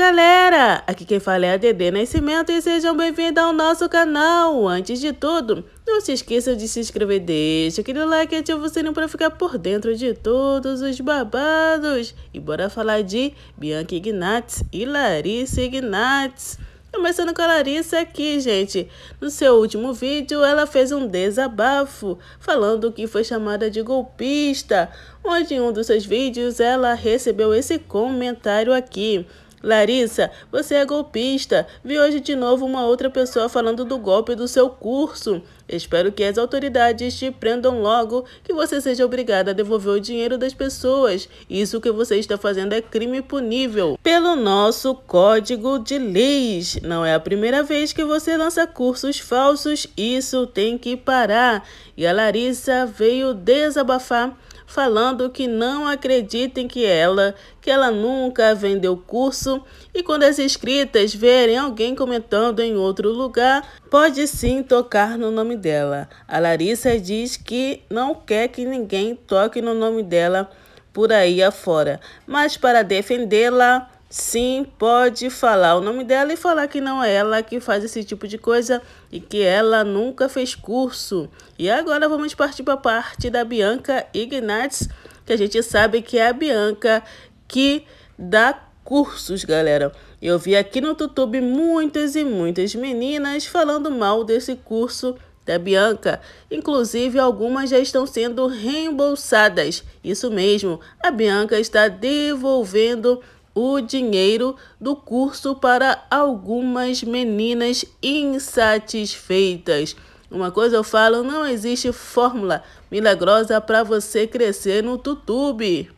galera! Aqui quem fala é a Dedê Nascimento e sejam bem-vindos ao nosso canal. Antes de tudo, não se esqueça de se inscrever, deixa aquele like e ativa o sininho para ficar por dentro de todos os babados. E bora falar de Bianca Ignatz e Larissa Ignatz. Começando com a Larissa aqui, gente. No seu último vídeo, ela fez um desabafo, falando que foi chamada de golpista, onde em um dos seus vídeos ela recebeu esse comentário aqui. Larissa, você é golpista. Vi hoje de novo uma outra pessoa falando do golpe do seu curso. Espero que as autoridades te prendam logo, que você seja obrigada a devolver o dinheiro das pessoas. Isso que você está fazendo é crime punível. Pelo nosso código de leis. Não é a primeira vez que você lança cursos falsos. Isso tem que parar. E a Larissa veio desabafar falando que não acreditem que ela, que ela nunca vendeu curso e quando as escritas verem alguém comentando em outro lugar, pode sim tocar no nome dela. A Larissa diz que não quer que ninguém toque no nome dela por aí afora, mas para defendê-la, Sim, pode falar o nome dela e falar que não é ela que faz esse tipo de coisa e que ela nunca fez curso. E agora vamos partir para a parte da Bianca Ignatz, que a gente sabe que é a Bianca que dá cursos, galera. Eu vi aqui no YouTube muitas e muitas meninas falando mal desse curso da Bianca. Inclusive, algumas já estão sendo reembolsadas. Isso mesmo, a Bianca está devolvendo o dinheiro do curso para algumas meninas insatisfeitas. Uma coisa eu falo, não existe fórmula milagrosa para você crescer no YouTube.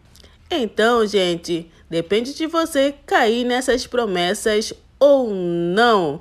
Então, gente, depende de você cair nessas promessas ou não.